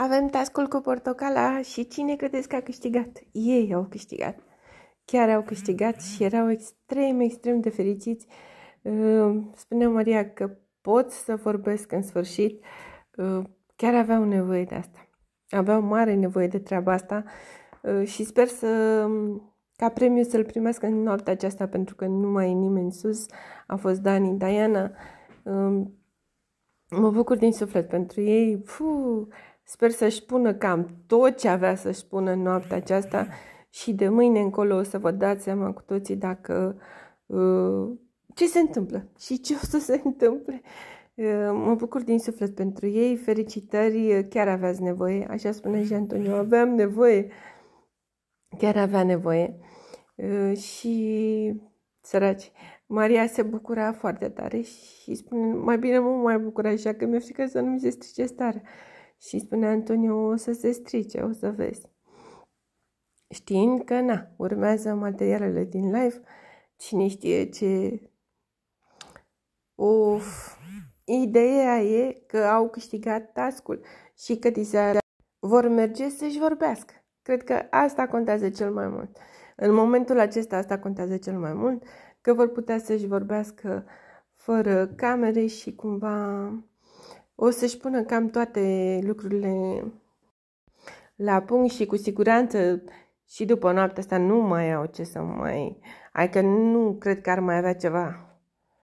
Avem tascul cu portocala și cine credeți că a câștigat? Ei au câștigat. Chiar au câștigat mm-hmm. și erau extrem, extrem de fericiți. Spunea Maria că pot să vorbesc în sfârșit. Chiar aveau nevoie de asta. Aveau mare nevoie de treaba asta și sper să ca premiu să-l primesc în noaptea aceasta pentru că nu mai e nimeni sus. A fost Dani, Diana. Mă bucur din suflet pentru ei. Puh! Sper să-și spună cam tot ce avea să-și spună în noaptea aceasta și de mâine încolo o să vă dați seama cu toții dacă uh, ce se întâmplă și ce o să se întâmple. Uh, mă bucur din suflet pentru ei, fericitări, uh, chiar aveați nevoie, așa spune și Antonio, aveam nevoie, chiar avea nevoie și săraci. Maria se bucura foarte tare și spune, mai bine mă mai bucura așa că mi-e frică să nu mi se strice starea. Și spunea Antonio, o să se strice, o să vezi. Știind că, na, urmează materialele din live, cine știe ce... Uf! Ideea e că au câștigat tascul și că diseară vor merge să-și vorbească. Cred că asta contează cel mai mult. În momentul acesta asta contează cel mai mult, că vor putea să-și vorbească fără camere și cumva o să-și pună cam toate lucrurile la punct și cu siguranță și după noaptea asta nu mai au ce să mai... Adică nu cred că ar mai avea ceva